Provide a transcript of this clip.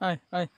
哎哎。